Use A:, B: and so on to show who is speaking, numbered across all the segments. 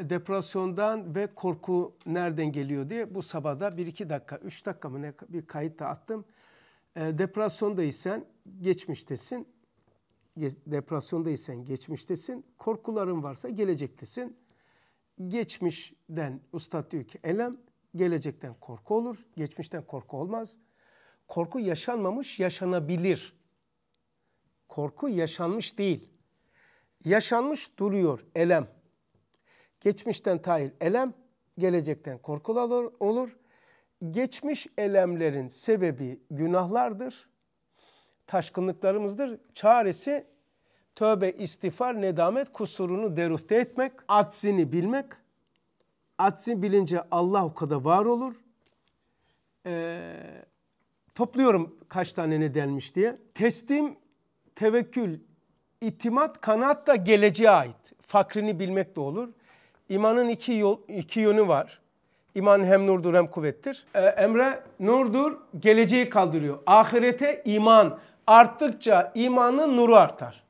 A: depresyondan ve korku nereden geliyor diye bu sabahda 1-2 dakika, 3 dakika mı ne bir kayıt da attım. E, depresyondaysan geçmiştesin. Depresyondaysan geçmiştesin. Korkuların varsa gelecektesin. Geçmişten ustad diyor ki elem, gelecekten korku olur. Geçmişten korku olmaz. Korku yaşanmamış, yaşanabilir. Korku yaşanmış değil. Yaşanmış duruyor elem Geçmişten tahil elem, gelecekten korkular olur. Geçmiş elemlerin sebebi günahlardır, taşkınlıklarımızdır. Çaresi tövbe, istiğfar, nedamet, kusurunu deruhte etmek, aksini bilmek. Aksini bilince Allah o kadar var olur. Ee, topluyorum kaç tane ne denmiş diye. Teslim, tevekkül, itimat, kanaat da geleceğe ait. Fakrini bilmek de olur. İmanın iki, yol, iki yönü var. İman hem nurdur hem kuvvettir. Ee, Emre nurdur geleceği kaldırıyor. Ahirete iman arttıkça imanın nuru artar.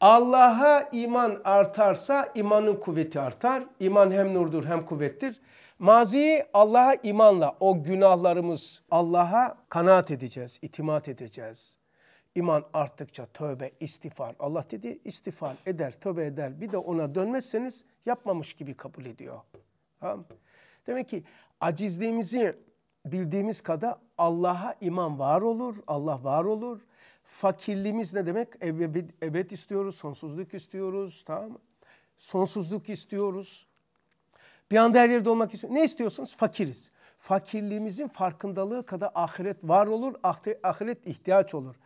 A: Allah'a iman artarsa imanın kuvveti artar. İman hem nurdur hem kuvvettir. Maziyi Allah'a imanla o günahlarımız Allah'a kanaat edeceğiz, itimat edeceğiz. İman arttıkça tövbe, istiğfar. Allah dedi istiğfar eder, tövbe eder. Bir de ona dönmezseniz yapmamış gibi kabul ediyor. Tamam Demek ki acizliğimizi bildiğimiz kadar Allah'a iman var olur, Allah var olur. Fakirliğimiz ne demek? Ebed, ebed istiyoruz, sonsuzluk istiyoruz, tamam mı? Sonsuzluk istiyoruz. Bir anda her yerde olmak istiyoruz. Ne istiyorsunuz? Fakiriz. Fakirliğimizin farkındalığı kadar ahiret var olur, ahiret ihtiyaç olur.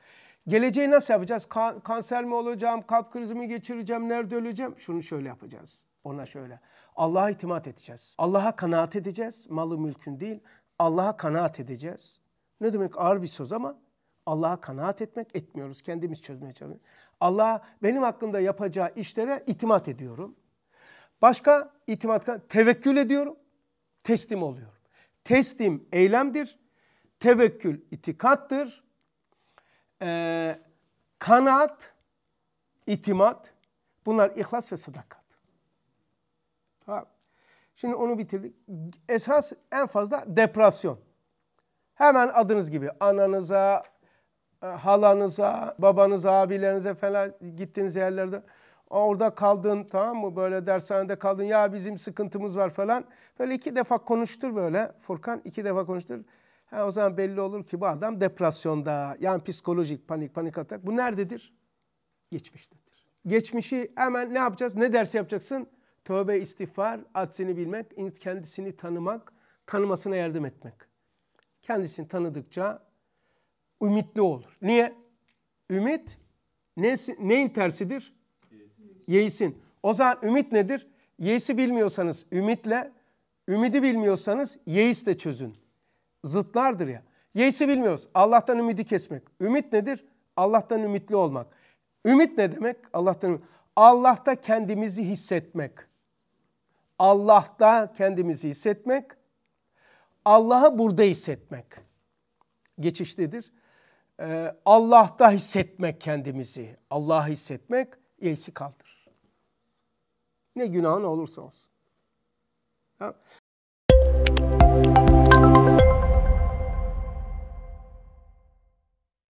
A: Geleceği nasıl yapacağız? Kan, kanser mi olacağım? Kalp krizi mi geçireceğim? Nerede öleceğim? Şunu şöyle yapacağız. Ona şöyle. Allah'a itimat edeceğiz. Allah'a kanaat edeceğiz. Malı mülkün değil. Allah'a kanaat edeceğiz. Ne demek ağır bir söz ama Allah'a kanaat etmek etmiyoruz. Kendimiz çözmeye çalışıyoruz. Allah'a benim hakkında yapacağı işlere itimat ediyorum. Başka itimat, tevekkül ediyorum. Teslim oluyorum. Teslim eylemdir. Tevekkül itikattır e, kanaat, itimat bunlar ihlas ve sadakat. Ha. Şimdi onu bitirdik. Esas en fazla depresyon. Hemen adınız gibi ananıza, e, halanıza, babanıza, abilerinize falan gittiğiniz yerlerde orada kaldın tamam mı böyle dershanede kaldın ya bizim sıkıntımız var falan. Böyle iki defa konuştur böyle Furkan iki defa konuştur. Ha, o zaman belli olur ki bu adam depresyonda yani psikolojik panik panik atak. Bu nerededir? Geçmiştedir. Geçmişi hemen ne yapacağız? Ne dersi yapacaksın? Tövbe, istiğfar, adsini bilmek, kendisini tanımak, tanımasına yardım etmek. Kendisini tanıdıkça ümitli olur. Niye? Ümit ne, neyin tersidir? Yeisin. O zaman ümit nedir? Yeisi bilmiyorsanız ümitle, ümidi bilmiyorsanız yeisle çözün zıtlardır ya. Yeisi bilmiyoruz. Allah'tan ümidi kesmek. Ümit nedir? Allah'tan ümitli olmak. Ümit ne demek? Allah'tan Allah'ta kendimizi hissetmek. Allah'ta kendimizi hissetmek. Allah'ı burada hissetmek. Geçiştedir. Ee, Allah'ta hissetmek kendimizi. Allah'ı hissetmek yeisi kaldırır. Ne günahın olursa olsun. Ha?